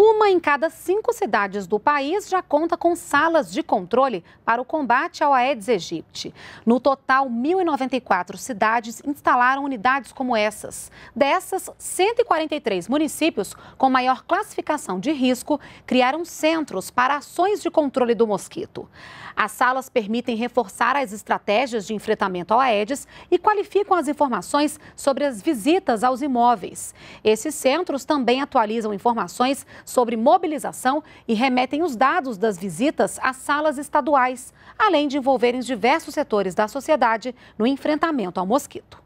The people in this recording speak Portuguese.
Uma em cada cinco cidades do país já conta com salas de controle para o combate ao Aedes aegypti. No total, 1.094 cidades instalaram unidades como essas. Dessas, 143 municípios com maior classificação de risco criaram centros para ações de controle do mosquito. As salas permitem reforçar as estratégias de enfrentamento ao Aedes e qualificam as informações sobre as visitas aos imóveis. Esses centros também atualizam informações sobre mobilização e remetem os dados das visitas às salas estaduais, além de envolverem diversos setores da sociedade no enfrentamento ao mosquito.